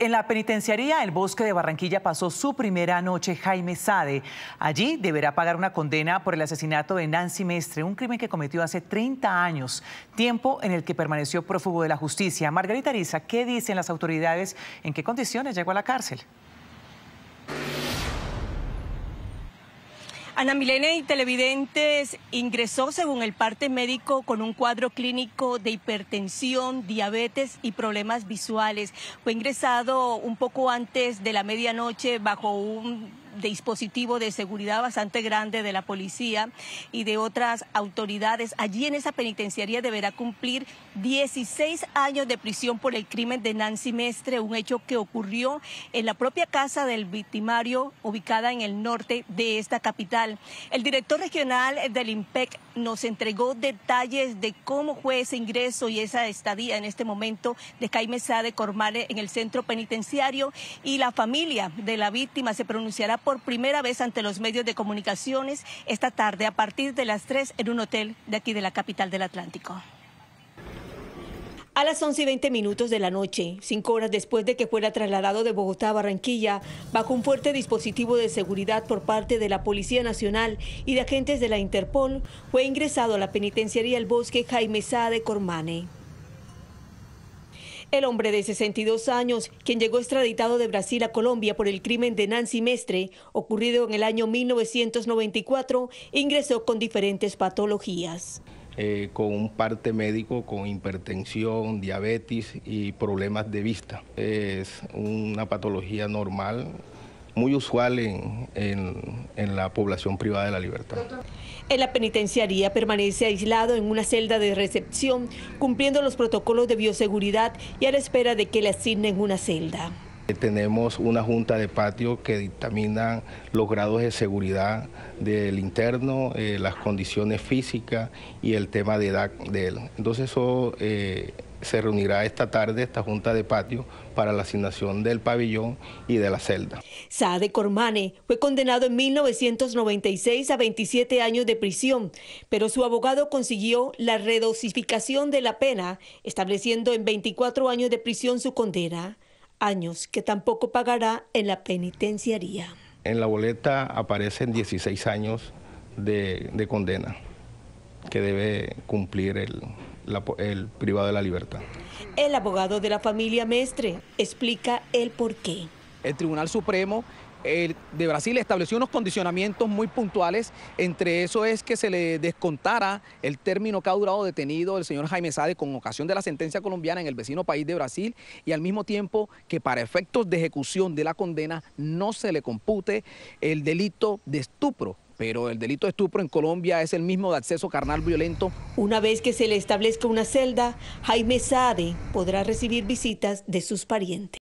En la penitenciaría El Bosque de Barranquilla pasó su primera noche Jaime Sade. Allí deberá pagar una condena por el asesinato de Nancy Mestre, un crimen que cometió hace 30 años, tiempo en el que permaneció prófugo de la justicia. Margarita Ariza, ¿qué dicen las autoridades? ¿En qué condiciones llegó a la cárcel? Ana Milena y televidentes ingresó, según el parte médico, con un cuadro clínico de hipertensión, diabetes y problemas visuales. Fue ingresado un poco antes de la medianoche bajo un dispositivo de seguridad bastante grande de la policía y de otras autoridades. Allí en esa penitenciaría deberá cumplir 16 años de prisión por el crimen de Nancy Mestre, un hecho que ocurrió en la propia casa del victimario ubicada en el norte de esta capital. El director regional del IMPEC nos entregó detalles de cómo fue ese ingreso y esa estadía en este momento de Jaime Sade Cormale en el centro penitenciario y la familia de la víctima se pronunciará por primera vez ante los medios de comunicaciones esta tarde a partir de las 3 en un hotel de aquí de la capital del Atlántico. A las 11 y 20 minutos de la noche, cinco horas después de que fuera trasladado de Bogotá a Barranquilla, bajo un fuerte dispositivo de seguridad por parte de la Policía Nacional y de agentes de la Interpol, fue ingresado a la penitenciaría El Bosque Jaime de Cormane. El hombre de 62 años, quien llegó extraditado de Brasil a Colombia por el crimen de Nancy Mestre, ocurrido en el año 1994, ingresó con diferentes patologías. Eh, con un parte médico con hipertensión, diabetes y problemas de vista. Es una patología normal muy usual en, la población privada de la libertad. En la penitenciaría permanece aislado en una celda de recepción, cumpliendo los protocolos de bioseguridad y a la espera de que le asignen una celda. Eh, tenemos una junta de patio que dictamina los grados de seguridad del interno, eh, las condiciones físicas y el tema de edad de él. Entonces eso eh, se reunirá esta tarde esta Junta de Patio para la asignación del pabellón y de la celda. Saade Cormane fue condenado en 1996 a 27 años de prisión, pero su abogado consiguió la redosificación de la pena, estableciendo en 24 años de prisión su condena, años que tampoco pagará en la penitenciaría. En la boleta aparecen 16 años de condena que debe cumplir el, el privado de la libertad. El abogado de la familia Mestre explica el por qué. El Tribunal Supremo el de Brasil estableció unos condicionamientos muy puntuales, entre eso es que se le descontara el término que ha durado detenido el señor Jaime Sade con ocasión de la sentencia colombiana en el vecino país de Brasil y al mismo tiempo que para efectos de ejecución de la condena no se le compute el delito de estupro pero el delito de estupro en Colombia es el mismo de acceso carnal violento. Una vez que se le establezca una celda, Jaime Sade podrá recibir visitas de sus parientes.